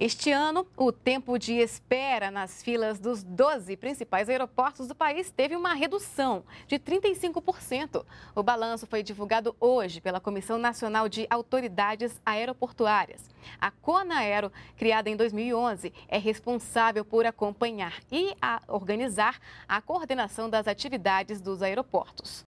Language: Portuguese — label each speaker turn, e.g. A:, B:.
A: Este ano, o tempo de espera nas filas dos 12 principais aeroportos do país teve uma redução de 35%. O balanço foi divulgado hoje pela Comissão Nacional de Autoridades Aeroportuárias. A Conaero, criada em 2011, é responsável por acompanhar e a organizar a coordenação das atividades dos aeroportos.